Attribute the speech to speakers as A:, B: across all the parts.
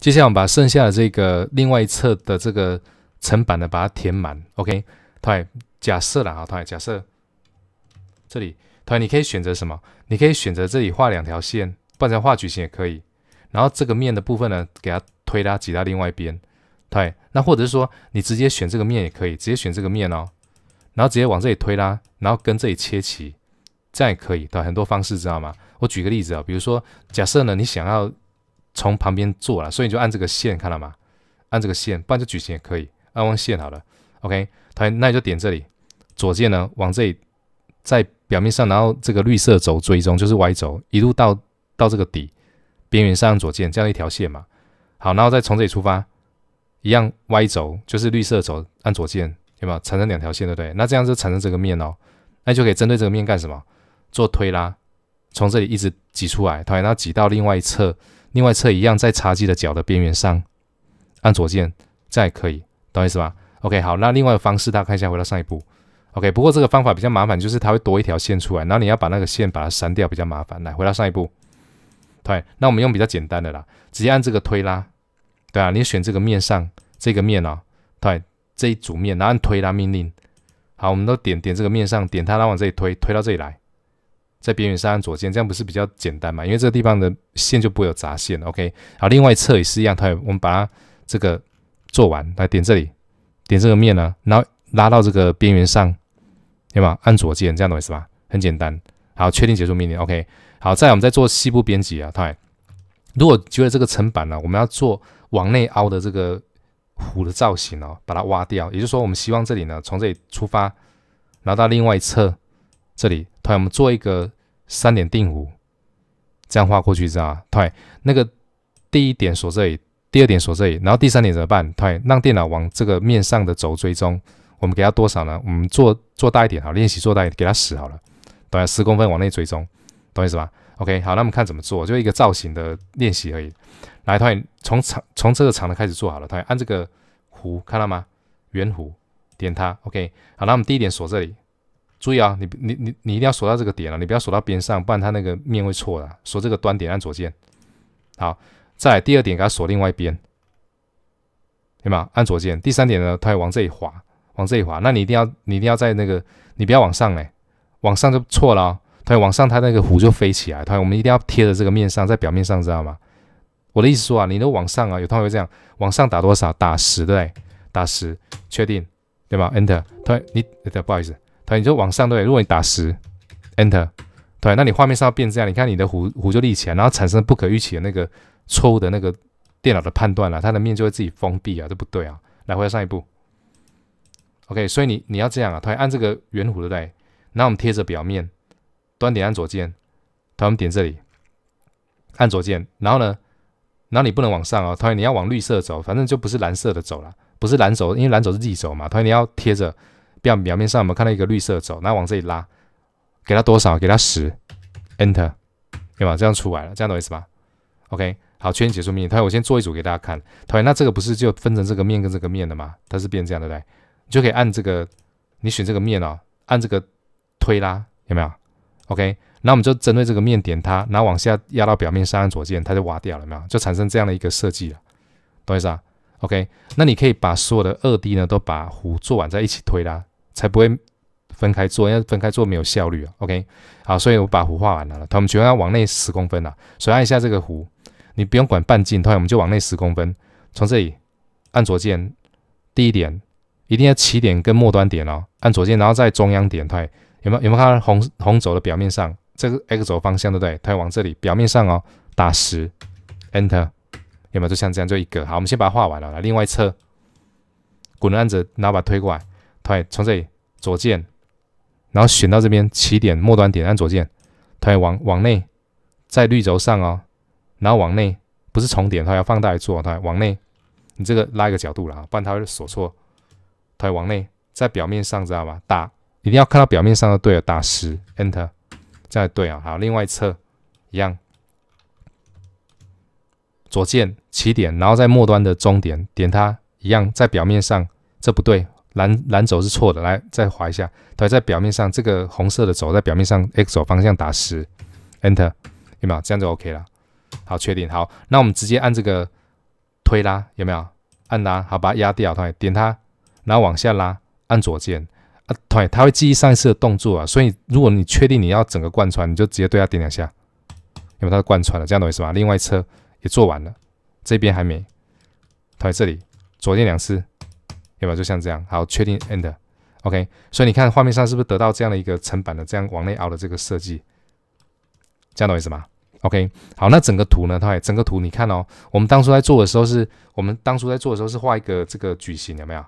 A: 接下来，我们把剩下的这个另外一侧的这个层板呢，把它填满。OK，对，假设了啊，对，假设这里，对，你可以选择什么？你可以选择这里画两条线，或者画矩形也可以。然后这个面的部分呢，给它推拉挤到另外一边。对，那或者是说，你直接选这个面也可以，直接选这个面哦，然后直接往这里推拉，然后跟这里切齐，这样也可以。对，很多方式，知道吗？我举个例子啊，比如说，假设呢，你想要。从旁边做了，所以你就按这个线，看到吗？按这个线，不然就矩形也可以，按完线好了。OK，同学，那你就点这里，左键呢往这里，在表面上，然后这个绿色轴追踪就是 Y 轴，一路到到这个底边缘上左键，这样一条线嘛。好，然后再从这里出发，一样 Y 轴就是绿色轴，按左键，对有产生两条线，对不对？那这样就产生这个面哦。那就可以针对这个面干什么？做推拉，从这里一直挤出来，同学，然后挤到另外一侧。另外侧一样在茶几的角的边缘上按左键，这样可以，懂意思吧？OK，好，那另外的方式大家看一下，回到上一步。OK，不过这个方法比较麻烦，就是它会多一条线出来，然后你要把那个线把它删掉比较麻烦。来，回到上一步。对，那我们用比较简单的啦，直接按这个推拉。对啊，你选这个面上这个面哦，对，这一组面，然后按推拉命令。好，我们都点点这个面上点它，然后往这里推，推到这里来。在边缘上按左键，这样不是比较简单嘛？因为这个地方的线就不会有杂线。OK，好，另外一侧也是一样。它，我们把它这个做完，来点这里，点这个面呢，然后拉到这个边缘上，对吧？按左键，这样懂意思吧？很简单。好，确定结束命令。OK，好，再我们再做细部编辑啊。它，如果觉得这个层板呢，我们要做往内凹的这个弧的造型哦，把它挖掉。也就是说，我们希望这里呢，从这里出发，后到另外一侧这里。同学，我们做一个三点定弧，这样画过去道吧？同学，那个第一点锁这里，第二点锁这里，然后第三点怎么办？同学，让电脑往这个面上的轴追踪。我们给它多少呢？我们做做大一点哈，练习做大一点，给它十好了。对学，十公分往内追踪，懂意思吧？OK，好，那我们看怎么做，就一个造型的练习而已。来，同学，从长从这个长的开始做好了。同学，按这个弧，看到吗？圆弧，点它。OK，好，那我们第一点锁这里。注意啊，你你你你一定要锁到这个点了，你不要锁到边上，不然它那个面会错的。锁这个端点，按左键。好，在第二点给它锁另外一边，对吗？按左键。第三点呢，它会往这里滑，往这里滑。那你一定要你一定要在那个，你不要往上嘞，往上就错了。它往上，它那个弧就飞起来。它我们一定要贴着这个面上，在表面上，知道吗？我的意思说啊，你都往上啊，有同学会这样往上打多少？打十对，打十，确定，对吧 e n t e r 它你，不好意思。对，你就往上对，如果你打十，enter，对，那你画面上要变这样，你看你的弧弧就立起来，然后产生不可预期的那个错误的那个电脑的判断了，它的面就会自己封闭啊，这不对啊，来回到上一步，OK，所以你你要这样啊，它会按这个圆弧的对，然后我们贴着表面，端点按左键，它我们点这里，按左键，然后呢，然后你不能往上啊，它说你要往绿色走，反正就不是蓝色的走了，不是蓝轴，因为蓝轴是绿轴嘛，它说你要贴着。表表面上我们看到一个绿色轴，那往这里拉，给它多少？给它十，enter，对吧？这样出来了，这样懂意思吧？OK，好，圈结束命令。他我先做一组给大家看。”同说：“那这个不是就分成这个面跟这个面的吗？它是变这样的，对？你就可以按这个，你选这个面哦，按这个推拉，有没有？OK，那我们就针对这个面点它，然后往下压到表面上按左键，它就挖掉了，没有？就产生这样的一个设计了，懂意思吧？OK，那你可以把所有的二 D 呢都把弧做完再一起推拉。”才不会分开做，因为分开做没有效率啊。OK，好，所以我把弧画完了。他们全要往内十公分啊，所以按一下这个弧，你不用管半径，它我们就往内十公分。从这里按左键，第一点一定要起点跟末端点哦，按左键，然后在中央点，它有没有有没有看到红红轴的表面上这个 X 轴方向对不对？它要往这里表面上哦，打十，Enter，有没有就像这样就一个。好，我们先把它画完了，来另外一侧滚按着，然后把它推过来。快从这里左键，然后选到这边起点末端点，按左键，它要往往内，在绿轴上哦，然后往内不是重点，它要放大来做，它往内，你这个拉一个角度啦，不然它会锁错。它往内在表面上知道吗？打一定要看到表面上的对的打十 enter，这样对啊。好，另外一侧一样，左键起点，然后在末端的终点点它一样在表面上，这不对。蓝蓝轴是错的，来再划一下。它在表面上，这个红色的轴在表面上 X 轴方向打十，Enter，有没有？这样就 OK 了。好，确定。好，那我们直接按这个推拉，有没有？按拉，好把它压掉。同点它，然后往下拉，按左键。啊，对，它会记忆上一次的动作啊，所以如果你确定你要整个贯穿，你就直接对它点两下，因为它是贯穿的，这样懂意思吧？另外一车也做完了，这边还没。它在这里左键两次。有没有就像这样？好，确定 e n d o k 所以你看画面上是不是得到这样的一个层板的这样往内凹的这个设计？样懂意思吗？OK。好，那整个图呢？它整个图你看哦，我们当初在做的时候是，我们当初在做的时候是画一个这个矩形，有没有？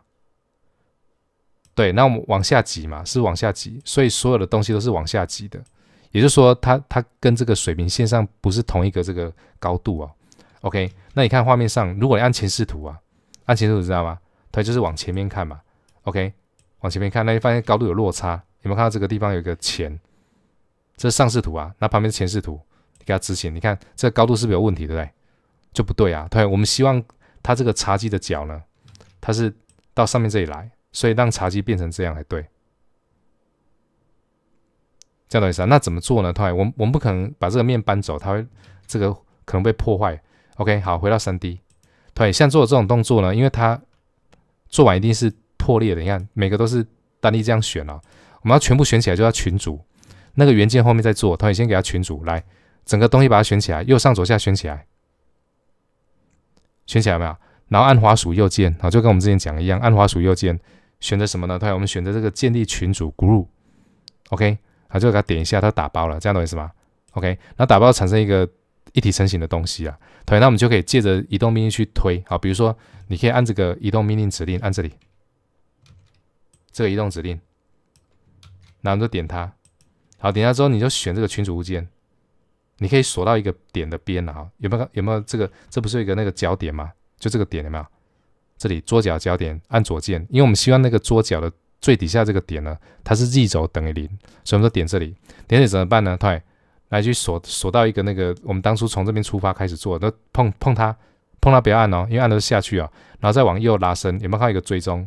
A: 对，那我们往下挤嘛，是往下挤，所以所有的东西都是往下挤的。也就是说，它它跟这个水平线上不是同一个这个高度哦。OK。那你看画面上，如果你按前视图啊，按前视图知道吗？对，就是往前面看嘛，OK，往前面看，那就发现高度有落差。有没有看到这个地方有一个前？这是上视图啊，那旁边是前视图，你给它执行，你看这个高度是不是有问题，对不对？就不对啊。对，我们希望它这个茶几的角呢，它是到上面这里来，所以让茶几变成这样才对。这样懂意思啊？那怎么做呢？对，我们我们不可能把这个面搬走，它会这个可能被破坏。OK，好，回到三 D。对，像做这种动作呢，因为它。做完一定是破裂的，你看每个都是单一这样选了，我们要全部选起来就要群组，那个原件后面再做，同学先给他群组来，整个东西把它选起来，右上左下选起来，选起来没有？然后按滑鼠右键，啊，就跟我们之前讲的一样，按滑鼠右键选择什么呢？同学我们选择这个建立群组 group，OK，啊就给他点一下，它打包了，这样懂意思吗？OK，然后打包产生一个。一体成型的东西啊，对，那我们就可以借着移动命令去推，好，比如说你可以按这个移动命令指令，按这里，这个移动指令，然后我们就点它，好，点下之后你就选这个群组物件，你可以锁到一个点的边啊，有没有有没有这个？这不是一个那个焦点吗？就这个点有没有？这里桌角焦点，按左键，因为我们希望那个桌角的最底下这个点呢，它是 z 轴等于零，所以我们就点这里，点这里怎么办呢？对。来去锁锁到一个那个，我们当初从这边出发开始做，那碰碰它，碰它不要按哦，因为按是下去啊，然后再往右拉伸，有没有看到一个追踪？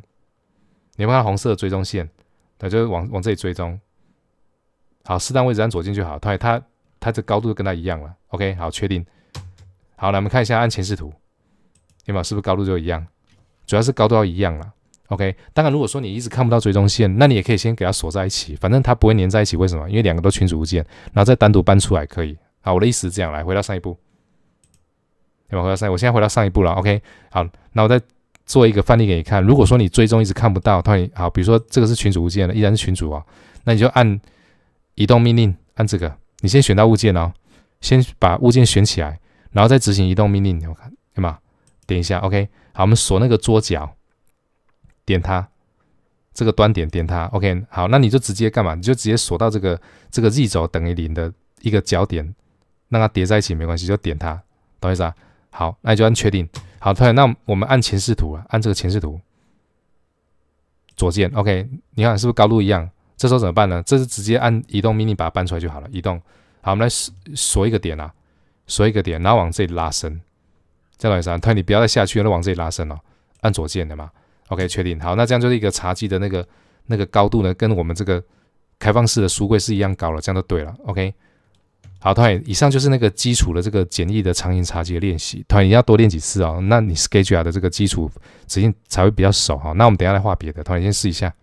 A: 有没有看到红色的追踪线？它就往往这里追踪。好，适当位置按左键就好。它它它这高度跟它一样了。OK，好，确定。好，来我们看一下按前视图，有没有是不是高度就一样？主要是高度要一样了。OK，当然，如果说你一直看不到追踪线，那你也可以先给它锁在一起，反正它不会粘在一起。为什么？因为两个都群组物件，然后再单独搬出来可以。好，我的意思这样来，回到上一步，对吧？回到上，我现在回到上一步了。OK，好，那我再做一个范例给你看。如果说你追踪一直看不到，它好，比如说这个是群组物件的，依然是群组啊，那你就按移动命令按这个，你先选到物件哦，先把物件选起来，然后再执行移动命令。你看，对吗？点一下，OK，好，我们锁那个桌角。点它，这个端点点它，OK，好，那你就直接干嘛？你就直接锁到这个这个 z 轴等于零的一个角点，让它叠在一起没关系，就点它，懂意思啊？好，那你就按确定。好，他那我们按前视图啊，按这个前视图，左键，OK，你看是不是高度一样？这时候怎么办呢？这是直接按移动命令把它搬出来就好了，移动。好，我们来锁锁一个点啊，锁一个点，然后往这里拉伸，这样子啊？他你不要再下去了，往这里拉伸哦，按左键的嘛。OK，确定好，那这样就是一个茶几的那个那个高度呢，跟我们这个开放式的书柜是一样高了，这样就对了。OK，好，团员，以上就是那个基础的这个简易的长形茶几的练习，团员你要多练几次哦，那你 s c h e d u l e 的这个基础直线才会比较熟哈。那我们等下来画别的，团员先试一下。